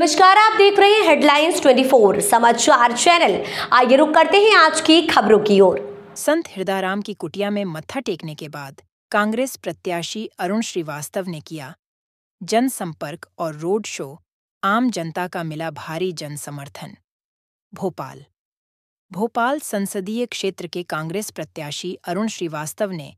नमस्कार आप देख रहे हैं हेडलाइंस 24 समाचार चैनल आइए रुक करते हैं आज की खबरों की ओर संत हृदय की कुटिया में मत्था टेकने के बाद कांग्रेस प्रत्याशी अरुण श्रीवास्तव ने किया जनसंपर्क और रोड शो आम जनता का मिला भारी जन समर्थन भोपाल भोपाल संसदीय क्षेत्र के कांग्रेस प्रत्याशी अरुण श्रीवास्तव ने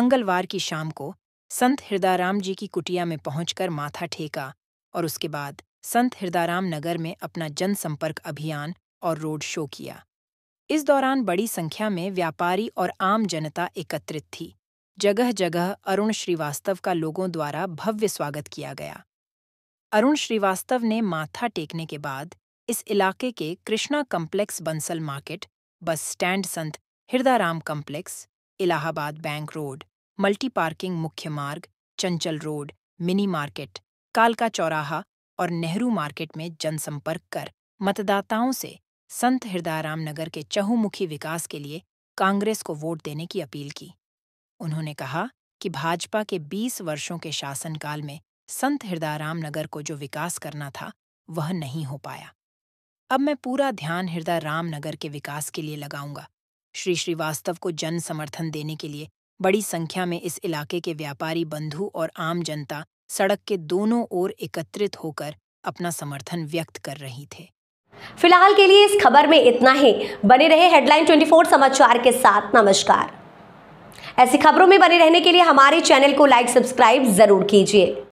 मंगलवार की शाम को संत हृदाराम जी की कुटिया में पहुंचकर माथा ठेका और उसके बाद संत हृदाराम नगर में अपना जनसंपर्क अभियान और रोड शो किया इस दौरान बड़ी संख्या में व्यापारी और आम जनता एकत्रित थी जगह जगह अरुण श्रीवास्तव का लोगों द्वारा भव्य स्वागत किया गया अरुण श्रीवास्तव ने माथा टेकने के बाद इस इलाके के Krishna complex Bansal market bus stand Sant Hirdaram complex Allahabad bank road multi parking मुख्य मार्ग चंचल रोड मिनी मार्केट कालका चौराहा और नेहरू मार्केट में जनसंपर्क कर मतदाताओं से संत हृदाराम नगर के चहुमुखी विकास के लिए कांग्रेस को वोट देने की अपील की उन्होंने कहा कि भाजपा के 20 वर्षों के शासनकाल में संत हृदाराम नगर को जो विकास करना था वह नहीं हो पाया अब मैं पूरा ध्यान हृदय रामनगर के विकास के लिए लगाऊंगा श्री श्रीवास्तव को जन समर्थन देने के लिए बड़ी संख्या में इस इलाके के व्यापारी बंधु और आम जनता सड़क के दोनों ओर एकत्रित होकर अपना समर्थन व्यक्त कर रही थे फिलहाल के लिए इस खबर में इतना ही बने रहे हेडलाइन 24 समाचार के साथ नमस्कार ऐसी खबरों में बने रहने के लिए हमारे चैनल को लाइक सब्सक्राइब जरूर कीजिए